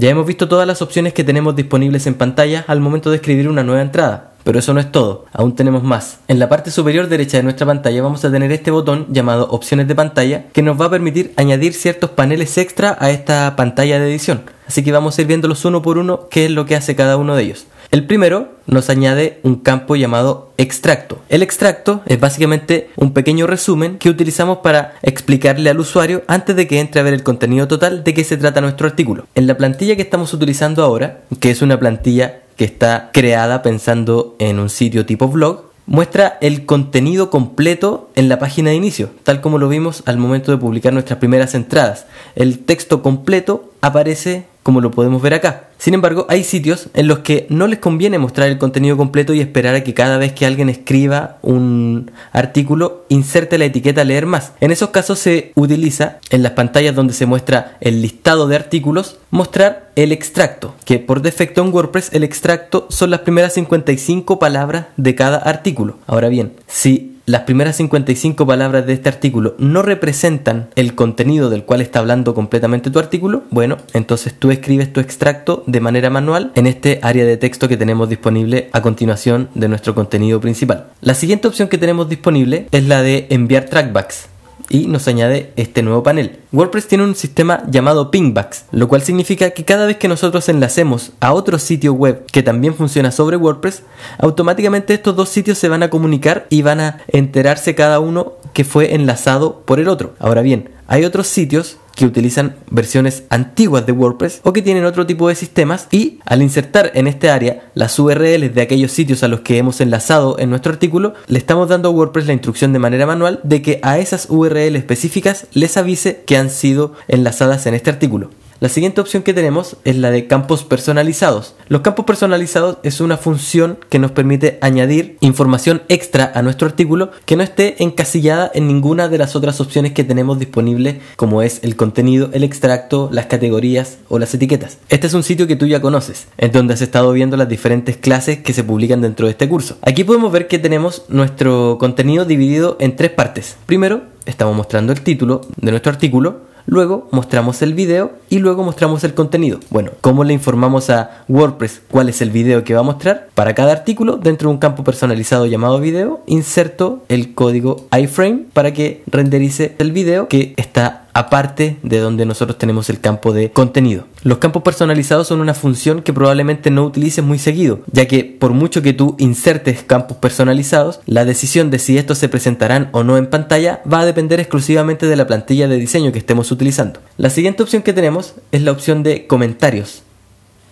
Ya hemos visto todas las opciones que tenemos disponibles en pantalla al momento de escribir una nueva entrada, pero eso no es todo, aún tenemos más. En la parte superior derecha de nuestra pantalla vamos a tener este botón llamado opciones de pantalla que nos va a permitir añadir ciertos paneles extra a esta pantalla de edición. Así que vamos a ir viéndolos uno por uno qué es lo que hace cada uno de ellos. El primero nos añade un campo llamado extracto. El extracto es básicamente un pequeño resumen que utilizamos para explicarle al usuario antes de que entre a ver el contenido total de qué se trata nuestro artículo. En la plantilla que estamos utilizando ahora, que es una plantilla que está creada pensando en un sitio tipo blog, muestra el contenido completo en la página de inicio, tal como lo vimos al momento de publicar nuestras primeras entradas. El texto completo aparece como lo podemos ver acá. Sin embargo, hay sitios en los que no les conviene mostrar el contenido completo y esperar a que cada vez que alguien escriba un artículo inserte la etiqueta leer más. En esos casos se utiliza en las pantallas donde se muestra el listado de artículos mostrar el extracto, que por defecto en WordPress el extracto son las primeras 55 palabras de cada artículo. Ahora bien, si las primeras 55 palabras de este artículo no representan el contenido del cual está hablando completamente tu artículo, bueno, entonces tú escribes tu extracto de manera manual en este área de texto que tenemos disponible a continuación de nuestro contenido principal. La siguiente opción que tenemos disponible es la de enviar trackbacks y nos añade este nuevo panel. WordPress tiene un sistema llamado pingbacks, lo cual significa que cada vez que nosotros enlacemos a otro sitio web que también funciona sobre WordPress, automáticamente estos dos sitios se van a comunicar y van a enterarse cada uno que fue enlazado por el otro. Ahora bien, hay otros sitios que utilizan versiones antiguas de WordPress o que tienen otro tipo de sistemas y al insertar en este área las URLs de aquellos sitios a los que hemos enlazado en nuestro artículo, le estamos dando a WordPress la instrucción de manera manual de que a esas URL específicas les avise que han sido enlazadas en este artículo. La siguiente opción que tenemos es la de campos personalizados. Los campos personalizados es una función que nos permite añadir información extra a nuestro artículo que no esté encasillada en ninguna de las otras opciones que tenemos disponibles como es el contenido, el extracto, las categorías o las etiquetas. Este es un sitio que tú ya conoces, en donde has estado viendo las diferentes clases que se publican dentro de este curso. Aquí podemos ver que tenemos nuestro contenido dividido en tres partes. Primero, estamos mostrando el título de nuestro artículo, Luego mostramos el video y luego mostramos el contenido. Bueno, ¿cómo le informamos a WordPress cuál es el video que va a mostrar? Para cada artículo, dentro de un campo personalizado llamado video, inserto el código iframe para que renderice el video que está aparte de donde nosotros tenemos el campo de contenido. Los campos personalizados son una función que probablemente no utilices muy seguido, ya que por mucho que tú insertes campos personalizados, la decisión de si estos se presentarán o no en pantalla va a depender exclusivamente de la plantilla de diseño que estemos utilizando. La siguiente opción que tenemos es la opción de comentarios.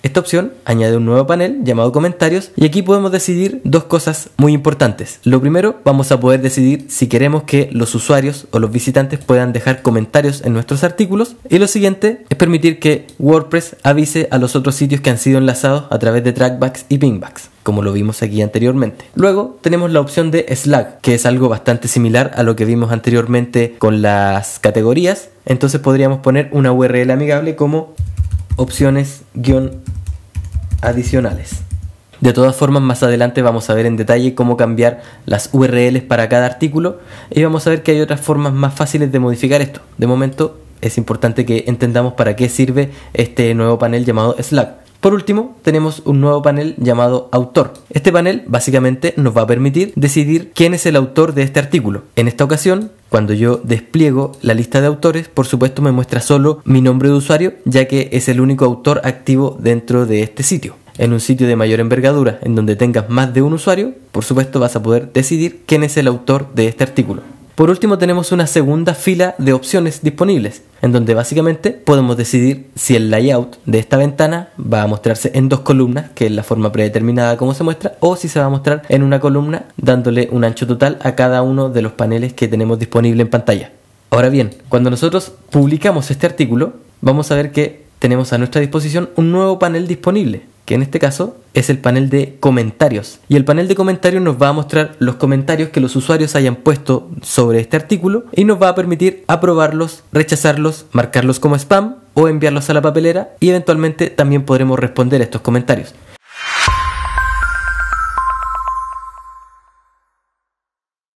Esta opción añade un nuevo panel llamado comentarios y aquí podemos decidir dos cosas muy importantes. Lo primero, vamos a poder decidir si queremos que los usuarios o los visitantes puedan dejar comentarios en nuestros artículos y lo siguiente es permitir que WordPress avise a los otros sitios que han sido enlazados a través de trackbacks y pingbacks como lo vimos aquí anteriormente. Luego tenemos la opción de Slack, que es algo bastante similar a lo que vimos anteriormente con las categorías. Entonces podríamos poner una URL amigable como opciones adicionales. De todas formas, más adelante vamos a ver en detalle cómo cambiar las URLs para cada artículo y vamos a ver que hay otras formas más fáciles de modificar esto. De momento, es importante que entendamos para qué sirve este nuevo panel llamado Slack. Por último, tenemos un nuevo panel llamado Autor. Este panel básicamente nos va a permitir decidir quién es el autor de este artículo. En esta ocasión, cuando yo despliego la lista de autores, por supuesto me muestra solo mi nombre de usuario, ya que es el único autor activo dentro de este sitio. En un sitio de mayor envergadura, en donde tengas más de un usuario, por supuesto vas a poder decidir quién es el autor de este artículo. Por último tenemos una segunda fila de opciones disponibles, en donde básicamente podemos decidir si el layout de esta ventana va a mostrarse en dos columnas, que es la forma predeterminada como se muestra, o si se va a mostrar en una columna, dándole un ancho total a cada uno de los paneles que tenemos disponible en pantalla. Ahora bien, cuando nosotros publicamos este artículo, vamos a ver que tenemos a nuestra disposición un nuevo panel disponible, que en este caso es el panel de comentarios. Y el panel de comentarios nos va a mostrar los comentarios que los usuarios hayan puesto sobre este artículo y nos va a permitir aprobarlos, rechazarlos, marcarlos como spam o enviarlos a la papelera y eventualmente también podremos responder estos comentarios.